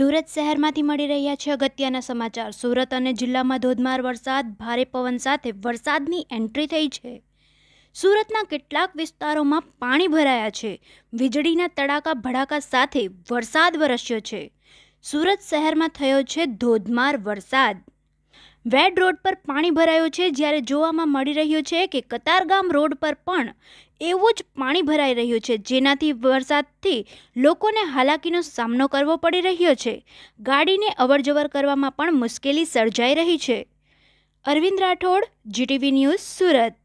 સુરત શહેરમાંથી મળી રહ્યા છે અગત્યના સમાચાર સુરત અને જિલ્લામાં ધોધમાર વરસાદ ભારે પવન સાથે વરસાદની એન્ટ્રી થઈ છે સુરતના કેટલાક વિસ્તારોમાં પાણી ભરાયા છે વીજળીના તડાકા ભડાકા સાથે વરસાદ વરસ્યો છે સુરત શહેરમાં થયો છે ધોધમાર વરસાદ વેડ રોડ પર પાણી ભરાયું છે જ્યારે જોવામાં મળી રહ્યું છે કે કતારગામ રોડ પર પણ એવું જ પાણી ભરાઈ રહ્યું છે જેનાથી વરસાદથી લોકોને હાલાકીનો સામનો કરવો પડી રહ્યો છે ગાડીને અવરજવર કરવામાં પણ મુશ્કેલી સર્જાઈ રહી છે અરવિંદ રાઠોડ જીટીવી ન્યૂઝ સુરત